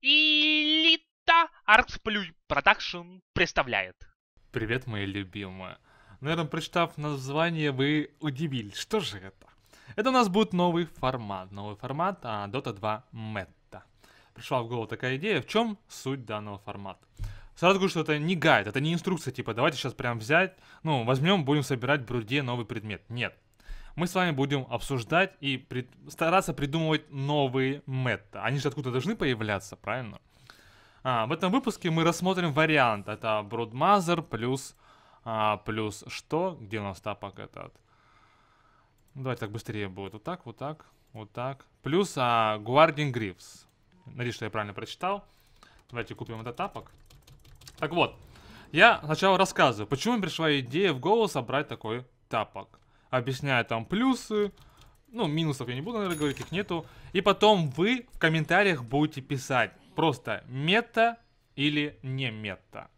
Элита Артсплюй Продакшн представляет. Привет, мои любимые. Наверное, ну, прочитав название, вы удивились. Что же это? Это у нас будет новый формат. Новый формат а, Dota 2 Meta. Пришла в голову такая идея. В чем суть данного формата? Сразу говорю, что это не гайд, это не инструкция, типа, давайте сейчас прям взять, ну, возьмем, будем собирать в бруде новый предмет. Нет, мы с вами будем обсуждать и при... стараться придумывать новые мета. Они же откуда должны появляться, правильно? А, в этом выпуске мы рассмотрим вариант. Это Broadmother плюс, а, плюс что? Где у нас тапок этот? Давайте так быстрее будет. Вот так, вот так, вот так. Плюс а, Guardian Griffs. Надеюсь, что я правильно прочитал. Давайте купим этот тапок. Так вот, я сначала рассказываю, почему мне пришла идея в голову собрать такой тапок объясняя там плюсы, ну, минусов я не буду, наверное, говорить, их нету. И потом вы в комментариях будете писать просто мета или не мета.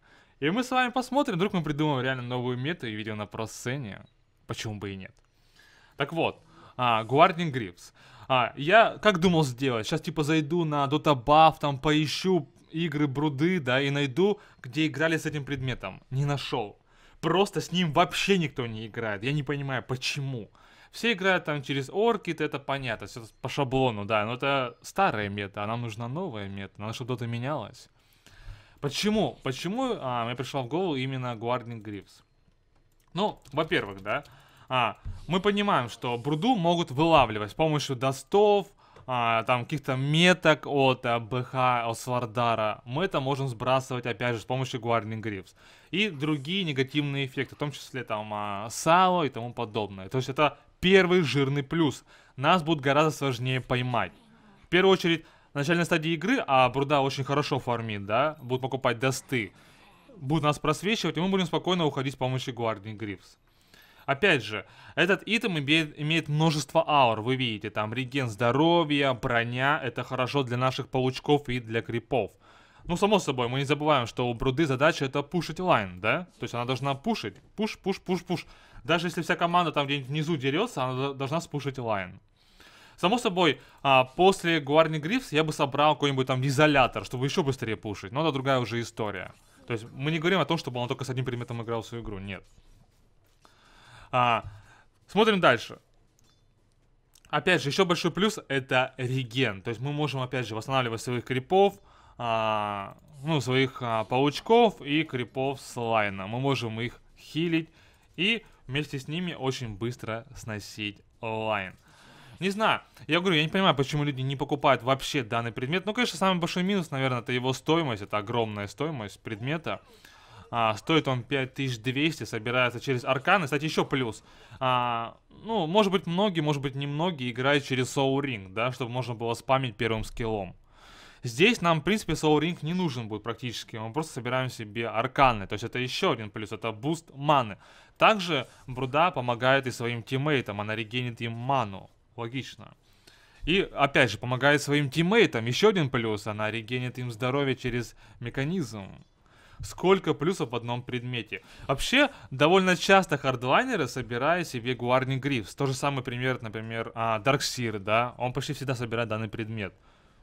И мы с вами посмотрим, вдруг мы придумаем реально новую мету и видео на просцене. Почему бы и нет. Так вот, а, Guardian Grips. А, я как думал сделать? Сейчас типа зайду на Dota Buff, там поищу игры Бруды, да, и найду, где играли с этим предметом. Не нашел. Просто с ним вообще никто не играет. Я не понимаю, почему. Все играют там через орки, это понятно, все по шаблону, да. Но это старая мета, а нам нужна новая мета. Надо, чтобы что-то менялось. Почему? Почему а, мне пришла в голову именно Guardian Грифс? Ну, во-первых, да. А, мы понимаем, что бруду могут вылавливать с помощью дастов а, там каких-то меток от а, э, БХ, от Свардара, мы это можем сбрасывать, опять же, с помощью Guardian Грифс И другие негативные эффекты, в том числе там а, сало и тому подобное. То есть это первый жирный плюс. Нас будет гораздо сложнее поймать. В первую очередь, в начальной стадии игры, а Бруда очень хорошо фармит, да, будут покупать досты, будут нас просвечивать, и мы будем спокойно уходить с помощью Guardian Грифс. Опять же, этот итем имеет множество аур, вы видите, там реген здоровья, броня, это хорошо для наших паучков и для крипов. Ну, само собой, мы не забываем, что у Бруды задача это пушить лайн, да? То есть она должна пушить, пуш, пуш, пуш, пуш. Даже если вся команда там где-нибудь внизу дерется, она должна спушить лайн. Само собой, а, после Гуарни Грифс я бы собрал какой-нибудь там изолятор, чтобы еще быстрее пушить. Но это другая уже история. То есть мы не говорим о том, чтобы он только с одним предметом играл в свою игру, нет. А, смотрим дальше. Опять же, еще большой плюс это реген. То есть мы можем, опять же, восстанавливать своих крипов, а, ну, своих а, паучков и крипов слайна. Мы можем их хилить и вместе с ними очень быстро сносить лайн. Не знаю, я говорю, я не понимаю, почему люди не покупают вообще данный предмет. Ну, конечно, самый большой минус, наверное, это его стоимость, это огромная стоимость предмета. А, стоит он 5200, собирается через арканы. Кстати, еще плюс. А, ну, может быть, многие, может быть, немногие играют через Soul Ring, да, чтобы можно было спамить первым скиллом. Здесь нам, в принципе, Soul Ring не нужен будет практически. Мы просто собираем себе арканы. То есть это еще один плюс. Это буст маны. Также Бруда помогает и своим тиммейтам. Она регенит им ману. Логично. И, опять же, помогает своим тиммейтам. Еще один плюс. Она регенит им здоровье через механизм сколько плюсов в одном предмете. Вообще, довольно часто хардлайнеры собирают себе Гуарни Грифс. То же самый пример, например, а, Дарксир, да, он почти всегда собирает данный предмет.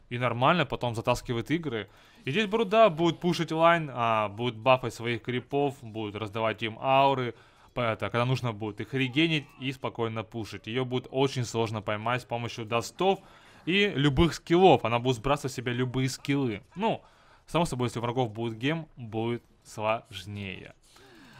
И нормально потом затаскивает игры. И здесь Бруда будет пушить лайн, а, будет бафать своих крипов, будет раздавать им ауры, это, когда нужно будет их регенить и спокойно пушить. Ее будет очень сложно поймать с помощью дастов и любых скиллов. Она будет сбрасывать в себя любые скиллы. Ну, Само собой, если у врагов будет гем, будет сложнее.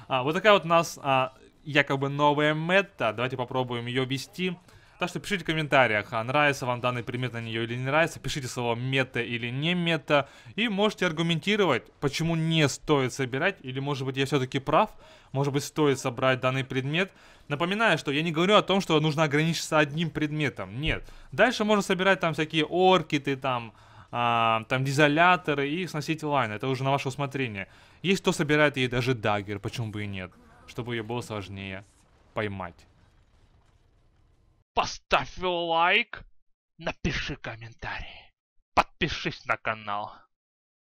А, вот такая вот у нас а, якобы новая мета. Давайте попробуем ее вести. Так что пишите в комментариях, а нравится вам данный предмет на нее или не нравится. Пишите слово мета или не мета. И можете аргументировать, почему не стоит собирать. Или может быть я все-таки прав. Может быть стоит собрать данный предмет. Напоминаю, что я не говорю о том, что нужно ограничиться одним предметом. Нет. Дальше можно собирать там всякие оркиты, там а, там дизоляторы и сносить лайн. Это уже на ваше усмотрение. Есть кто собирает ей даже дагер, почему бы и нет. Чтобы ее было сложнее поймать. Поставь лайк, напиши комментарий, подпишись на канал.